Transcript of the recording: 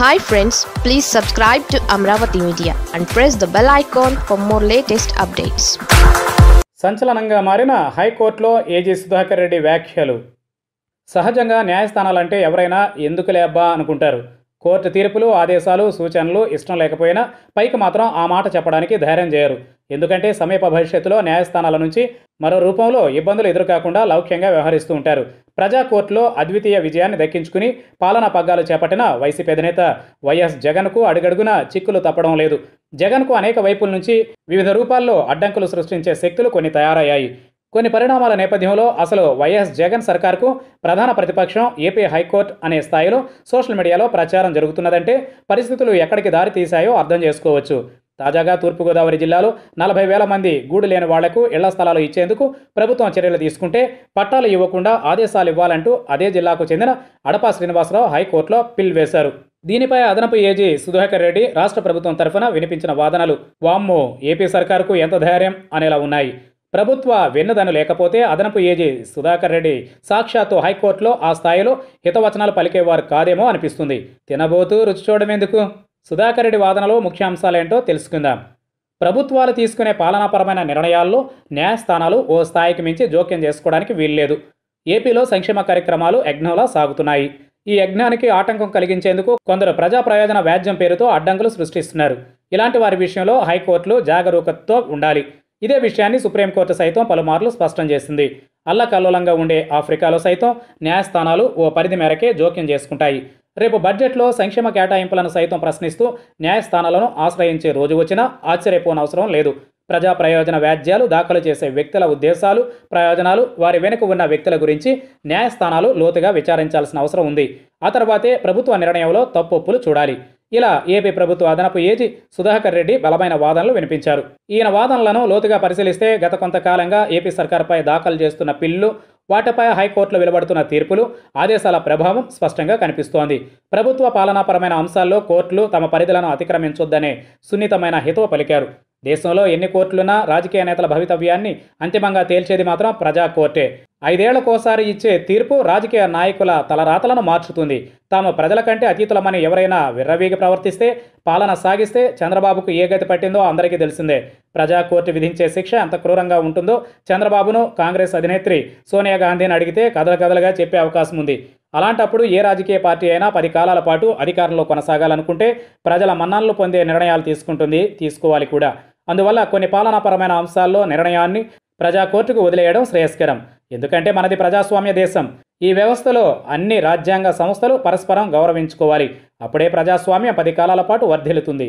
hi friends please subscribe to Amaravati media and press the bell icon for more latest updates సంచలనంగా మారిన హైకోర్టులో AG Sudhakar Reddy వ్యాఖ్యలు సహజంగా న్యాయస్థానాలంటే ఎవరైనా ఎందుకులే అబ్బా అనుకుంటారు కోర్టు తీర్పులు ఆదేశాలు సూచనలు ఇష్టం లేకపోయినా పైకి మాత్రం ఆ మాట చెప్పడానికి ధైర్యం చేయరు ఎందుకంటే సమీప భవిష్యత్తులో న్యాయస్థానాల నుంచి మరో రూపంలో ఇబ్బందులు ఎదురుకాకుండా లౌక్యంగా వ్యవహరిస్తూ ఉంటారు ప్రజా కోర్టులో అద్వితీయ విజయాన్ని దక్కించుకుని పాలనా పగ్గాలు చేపట్టిన వైసీపీ అధినేత వైఎస్ జగన్కు అడుగడుగున చిక్కులు తప్పడం లేదు జగన్కు అనేక వైపుల నుంచి వివిధ రూపాల్లో అడ్డంకులు సృష్టించే శక్తులు కొన్ని తయారయ్యాయి కొన్ని పరిణామాల నేపథ్యంలో అసలు వైఎస్ జగన్ సర్కార్కు ప్రధాన ప్రతిపక్షం ఏపీ హైకోర్టు అనే స్థాయిలో సోషల్ మీడియాలో ప్రచారం జరుగుతున్నదంటే పరిస్థితులు ఎక్కడికి దారి తీశాయో అర్థం చేసుకోవచ్చు తాజాగా తూర్పుగోదావరి జిల్లాలో నలభై వేల మంది గూడు లేని వాళ్లకు ఇళ్ల స్థలాలు ఇచ్చేందుకు ప్రభుత్వం చర్యలు తీసుకుంటే పట్టాలు ఇవ్వకుండా ఆదేశాలు ఇవ్వాలంటూ అదే జిల్లాకు చెందిన అడపా శ్రీనివాసరావు హైకోర్టులో పిల్ వేశారు దీనిపై అదనపు ఏజీ సుధాకర్ రెడ్డి రాష్ట్ర ప్రభుత్వం తరఫున వినిపించిన వాదనలు వామ్మో ఏపీ సర్కార్కు ఎంత ధైర్యం అనేలా ఉన్నాయి ప్రభుత్వ వెన్నదను లేకపోతే అదనపు ఏజీ సుధాకర్ రెడ్డి సాక్షాత్తు హైకోర్టులో ఆ స్థాయిలో హితవచనాలు పలికేవారు కాదేమో అనిపిస్తుంది తినబోతూ రుచి చూడమెందుకు సుధాకర్ రెడ్డి వాదనలో ముఖ్యాంశాలేంటో తెలుసుకుందాం ప్రభుత్వాలు తీసుకునే పాలనాపరమైన నిర్ణయాల్లో న్యాయస్థానాలు ఓ స్థాయికి మించి జోక్యం చేసుకోవడానికి వీల్లేదు ఏపీలో సంక్షేమ కార్యక్రమాలు యజ్ఞంలా సాగుతున్నాయి ఈ యజ్ఞానికి ఆటంకం కలిగించేందుకు కొందరు ప్రజా ప్రయోజన వ్యాజ్యం పేరుతో అడ్డంకులు సృష్టిస్తున్నారు ఇలాంటి వారి విషయంలో హైకోర్టులు జాగరూకతతో ఉండాలి ఇదే విషయాన్ని సుప్రీంకోర్టు సైతం పలుమార్లు స్పష్టం చేసింది అల్లకల్లోలంగా ఉండే ఆఫ్రికాలో సైతం న్యాయస్థానాలు ఓ పరిధి మేరకే జోక్యం చేసుకుంటాయి రేపు బడ్జెట్లో సంక్షేమ కేటాయింపులను సైతం ప్రశ్నిస్తూ న్యాయస్థానాలను ఆశ్రయించే రోజు వచ్చినా ఆశ్చర్యపోనవసరం లేదు ప్రజా ప్రయోజన వ్యాజ్యాలు దాఖలు చేసే వ్యక్తుల ఉద్దేశాలు ప్రయోజనాలు వారి వెనుక ఉన్న వ్యక్తుల గురించి న్యాయస్థానాలు లోతుగా విచారించాల్సిన అవసరం ఉంది ఆ తర్వాతే ప్రభుత్వ నిర్ణయంలో తప్పొప్పులు చూడాలి ఇలా ఏపీ ప్రభుత్వ అదనపు ఏజీ సుధాకర్ రెడ్డి బలమైన వాదనలు వినిపించారు ఈయన వాదనలను లోతుగా పరిశీలిస్తే గత కొంతకాలంగా ఏపీ సర్కార్పై దాఖలు చేస్తున్న పిల్లు వాటిపై హైకోర్టులో వెలువడుతున్న తీర్పులు ఆదేశాల ప్రభావం స్పష్టంగా కనిపిస్తోంది ప్రభుత్వ పాలనాపరమైన అంశాల్లో కోర్టులు తమ పరిధులను అతిక్రమించొద్దనే సున్నితమైన హితవ పలికారు దేశంలో ఎన్ని కోర్టులున్నా రాజకీయ నేతల భవితవ్యాన్ని అంతిమంగా తేల్చేది మాత్రం ప్రజా కోర్టే ఐదేళ్లకోసారి ఇచ్చే తీర్పు రాజకీయ నాయకుల తలరాతలను మార్చుతుంది తాము ప్రజల కంటే అతీతులమని ఎవరైనా విర్రవీగి ప్రవర్తిస్తే పాలన సాగిస్తే చంద్రబాబుకు ఏ గతి పట్టిందో అందరికీ తెలిసిందే ప్రజా కోర్టు విధించే శిక్ష ఎంత క్రూరంగా ఉంటుందో చంద్రబాబును కాంగ్రెస్ అధినేత్రి సోనియా గాంధీని అడిగితే కదల కథలుగా చెప్పే అవకాశం ఉంది అలాంటప్పుడు ఏ రాజకీయ పార్టీ అయినా పది కాలాల పాటు అధికారంలో కొనసాగాలనుకుంటే ప్రజల మన్ననలు పొందే నిర్ణయాలు తీసుకుంటుంది తీసుకోవాలి కూడా అందువల్ల కొన్ని పాలనాపరమైన అంశాల్లో నిర్ణయాన్ని ప్రజా కోర్టుకు వదిలేయడం శ్రేయస్కరం ఎందుకంటే మనది ప్రజాస్వామ్య దేశం ఈ వ్యవస్థలో అన్ని రాజ్యాంగ సంస్థలు పరస్పరం గౌరవించుకోవాలి అప్పుడే ప్రజాస్వామ్యం పది కాలాల పాటు వర్ధిల్లుతుంది